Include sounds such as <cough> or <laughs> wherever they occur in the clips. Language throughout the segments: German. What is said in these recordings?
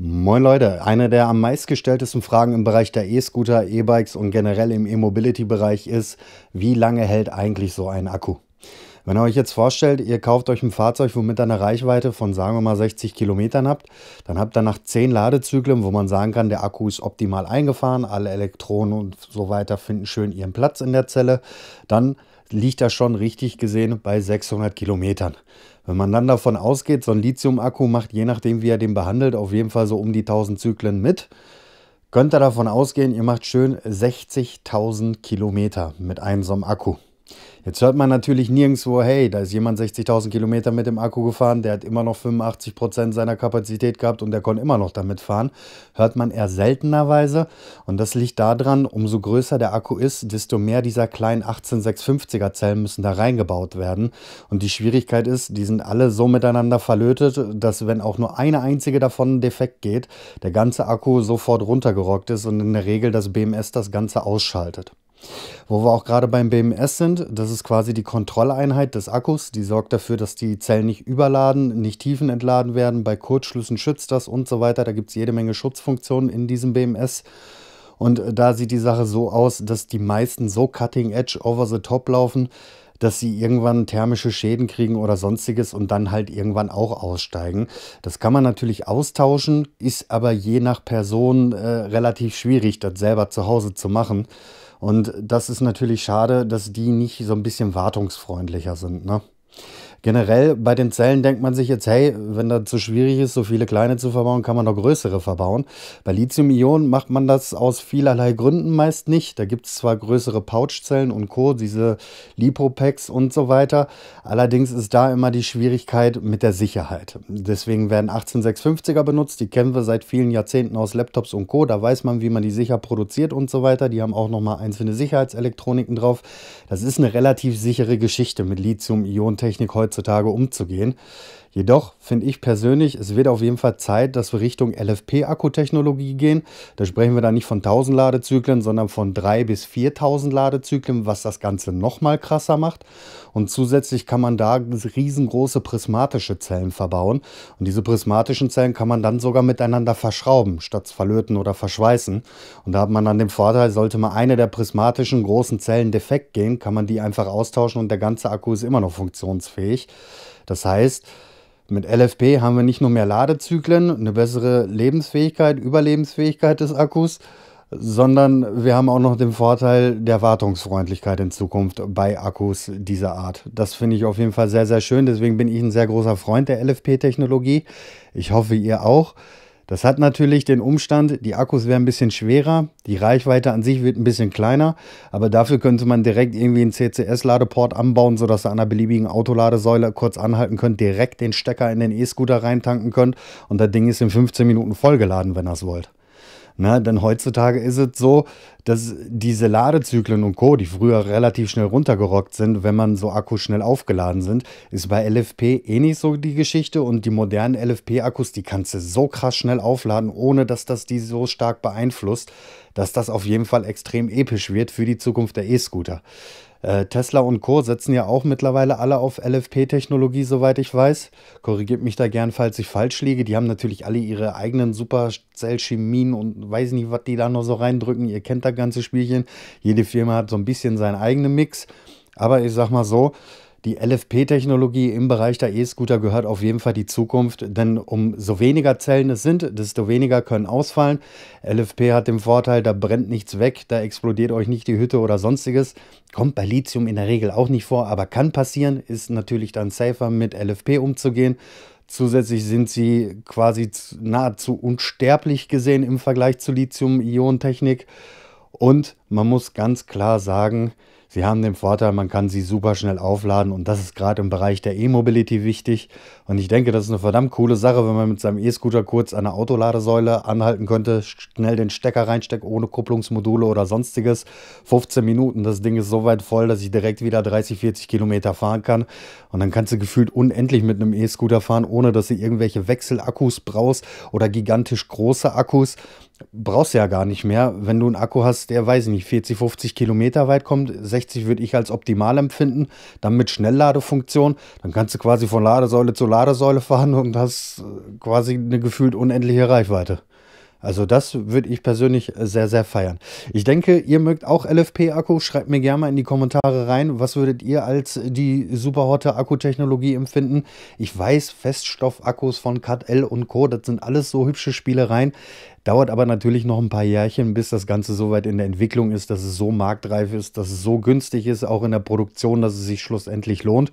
Moin Leute, eine der am meistgestelltesten Fragen im Bereich der E-Scooter, E-Bikes und generell im E-Mobility-Bereich ist, wie lange hält eigentlich so ein Akku? Wenn ihr euch jetzt vorstellt, ihr kauft euch ein Fahrzeug, womit ihr eine Reichweite von sagen wir mal 60 Kilometern habt, dann habt ihr nach 10 Ladezyklen, wo man sagen kann, der Akku ist optimal eingefahren, alle Elektronen und so weiter finden schön ihren Platz in der Zelle, dann liegt er schon richtig gesehen bei 600 Kilometern. Wenn man dann davon ausgeht, so ein Lithium-Akku macht je nachdem, wie er den behandelt, auf jeden Fall so um die 1000 Zyklen mit, könnt ihr davon ausgehen, ihr macht schön 60.000 Kilometer mit einem so einem Akku. Jetzt hört man natürlich nirgendwo, hey, da ist jemand 60.000 Kilometer mit dem Akku gefahren, der hat immer noch 85 Prozent seiner Kapazität gehabt und der konnte immer noch damit fahren. Hört man eher seltenerweise. Und das liegt daran, umso größer der Akku ist, desto mehr dieser kleinen 18650er Zellen müssen da reingebaut werden. Und die Schwierigkeit ist, die sind alle so miteinander verlötet, dass wenn auch nur eine einzige davon defekt geht, der ganze Akku sofort runtergerockt ist und in der Regel das BMS das Ganze ausschaltet. Wo wir auch gerade beim BMS sind, das ist quasi die Kontrolleinheit des Akkus, die sorgt dafür, dass die Zellen nicht überladen, nicht tiefenentladen werden, bei Kurzschlüssen schützt das und so weiter. Da gibt es jede Menge Schutzfunktionen in diesem BMS. Und äh, da sieht die Sache so aus, dass die meisten so cutting edge over the top laufen, dass sie irgendwann thermische Schäden kriegen oder sonstiges und dann halt irgendwann auch aussteigen. Das kann man natürlich austauschen, ist aber je nach Person äh, relativ schwierig, das selber zu Hause zu machen. Und das ist natürlich schade, dass die nicht so ein bisschen wartungsfreundlicher sind. Ne? Generell bei den Zellen denkt man sich jetzt, hey, wenn das zu schwierig ist, so viele kleine zu verbauen, kann man doch größere verbauen. Bei Lithium-Ionen macht man das aus vielerlei Gründen meist nicht. Da gibt es zwar größere Pouchzellen und Co., diese Lipopacks und so weiter. Allerdings ist da immer die Schwierigkeit mit der Sicherheit. Deswegen werden 18650er benutzt. Die kennen wir seit vielen Jahrzehnten aus Laptops und Co. Da weiß man, wie man die sicher produziert und so weiter. Die haben auch nochmal einzelne Sicherheitselektroniken drauf. Das ist eine relativ sichere Geschichte mit Lithium-Ionen-Technik heutzutage heutzutage umzugehen. Jedoch finde ich persönlich, es wird auf jeden Fall Zeit, dass wir Richtung LFP-Akkutechnologie gehen. Da sprechen wir dann nicht von 1000 Ladezyklen, sondern von 3.000 bis 4000 Ladezyklen, was das Ganze nochmal krasser macht. Und zusätzlich kann man da riesengroße prismatische Zellen verbauen. Und diese prismatischen Zellen kann man dann sogar miteinander verschrauben, statt verlöten oder verschweißen. Und da hat man dann den Vorteil, sollte mal eine der prismatischen großen Zellen defekt gehen, kann man die einfach austauschen und der ganze Akku ist immer noch funktionsfähig. Das heißt, mit LFP haben wir nicht nur mehr Ladezyklen, eine bessere Lebensfähigkeit, Überlebensfähigkeit des Akkus, sondern wir haben auch noch den Vorteil der Wartungsfreundlichkeit in Zukunft bei Akkus dieser Art. Das finde ich auf jeden Fall sehr, sehr schön. Deswegen bin ich ein sehr großer Freund der LFP-Technologie. Ich hoffe, ihr auch. Das hat natürlich den Umstand, die Akkus wären ein bisschen schwerer, die Reichweite an sich wird ein bisschen kleiner, aber dafür könnte man direkt irgendwie einen CCS-Ladeport anbauen, sodass ihr an einer beliebigen Autoladesäule kurz anhalten könnt, direkt den Stecker in den E-Scooter reintanken könnt und das Ding ist in 15 Minuten vollgeladen, wenn ihr es wollt. Na, ne, denn heutzutage ist es so, dass diese Ladezyklen und Co., die früher relativ schnell runtergerockt sind, wenn man so Akkus schnell aufgeladen sind, ist bei LFP eh nicht so die Geschichte. Und die modernen LFP-Akkus, die kannst du so krass schnell aufladen, ohne dass das die so stark beeinflusst, dass das auf jeden Fall extrem episch wird für die Zukunft der E-Scooter. Äh, Tesla und Co. setzen ja auch mittlerweile alle auf LFP-Technologie, soweit ich weiß. Korrigiert mich da gern, falls ich falsch liege. Die haben natürlich alle ihre eigenen Superzellchemien und weiß nicht, was die da noch so reindrücken. Ihr kennt das ganze Spielchen. Jede Firma hat so ein bisschen seinen eigenen Mix. Aber ich sag mal so, die LFP-Technologie im Bereich der E-Scooter gehört auf jeden Fall die Zukunft, denn umso weniger Zellen es sind, desto weniger können ausfallen. LFP hat den Vorteil, da brennt nichts weg, da explodiert euch nicht die Hütte oder sonstiges. Kommt bei Lithium in der Regel auch nicht vor, aber kann passieren, ist natürlich dann safer mit LFP umzugehen. Zusätzlich sind sie quasi nahezu unsterblich gesehen im Vergleich zu Lithium-Ionen-Technik. Und man muss ganz klar sagen, sie haben den Vorteil, man kann sie super schnell aufladen und das ist gerade im Bereich der E-Mobility wichtig. Und ich denke, das ist eine verdammt coole Sache, wenn man mit seinem E-Scooter kurz an der Autoladesäule anhalten könnte, schnell den Stecker reinsteckt, ohne Kupplungsmodule oder sonstiges. 15 Minuten, das Ding ist so weit voll, dass ich direkt wieder 30, 40 Kilometer fahren kann. Und dann kannst du gefühlt unendlich mit einem E-Scooter fahren, ohne dass du irgendwelche Wechselakkus brauchst oder gigantisch große Akkus. Brauchst du ja gar nicht mehr, wenn du einen Akku hast, der weiß nicht nicht, 40, 50 Kilometer weit kommt. 60 würde ich als optimal empfinden. Dann mit Schnellladefunktion. Dann kannst du quasi von Ladesäule zu Ladesäule fahren und hast äh, quasi eine gefühlt unendliche Reichweite. Also das würde ich persönlich sehr, sehr feiern. Ich denke, ihr mögt auch LFP-Akku. Schreibt mir gerne mal in die Kommentare rein, was würdet ihr als die superhotte Akkutechnologie empfinden. Ich weiß, Feststoff-Akkus von CAT-L und Co., das sind alles so hübsche Spielereien. Dauert aber natürlich noch ein paar Jährchen, bis das Ganze so weit in der Entwicklung ist, dass es so marktreif ist, dass es so günstig ist, auch in der Produktion, dass es sich schlussendlich lohnt.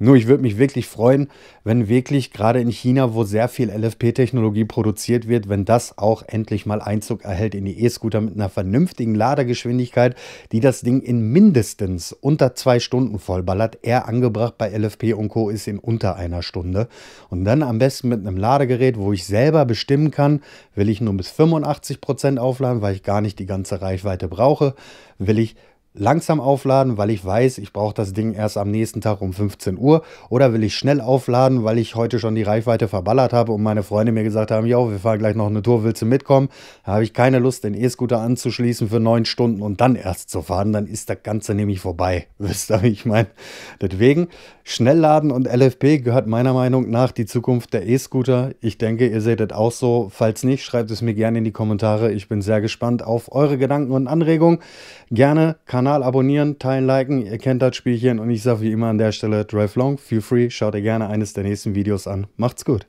Nur ich würde mich wirklich freuen, wenn wirklich gerade in China, wo sehr viel LFP-Technologie produziert wird, wenn das auch endlich mal Einzug erhält in die E-Scooter mit einer vernünftigen Ladegeschwindigkeit, die das Ding in mindestens unter zwei Stunden vollballert. Eher angebracht bei LFP und Co. ist in unter einer Stunde. Und dann am besten mit einem Ladegerät, wo ich selber bestimmen kann, will ich nur bis bis 85% aufladen, weil ich gar nicht die ganze Reichweite brauche, will ich langsam aufladen, weil ich weiß, ich brauche das Ding erst am nächsten Tag um 15 Uhr? Oder will ich schnell aufladen, weil ich heute schon die Reichweite verballert habe und meine Freunde mir gesagt haben, ja, wir fahren gleich noch eine Tour, willst du mitkommen? Da habe ich keine Lust, den E-Scooter anzuschließen für neun Stunden und dann erst zu fahren. Dann ist das Ganze nämlich vorbei. <laughs> Wisst ihr, wie ich meine? Deswegen, Schnellladen und LFP gehört meiner Meinung nach die Zukunft der E-Scooter. Ich denke, ihr seht das auch so. Falls nicht, schreibt es mir gerne in die Kommentare. Ich bin sehr gespannt auf eure Gedanken und Anregungen. Gerne Kanal Kanal abonnieren, teilen, liken. Ihr kennt das Spielchen und ich sage wie immer an der Stelle Drive Long. Feel free, schaut ihr gerne eines der nächsten Videos an. Macht's gut.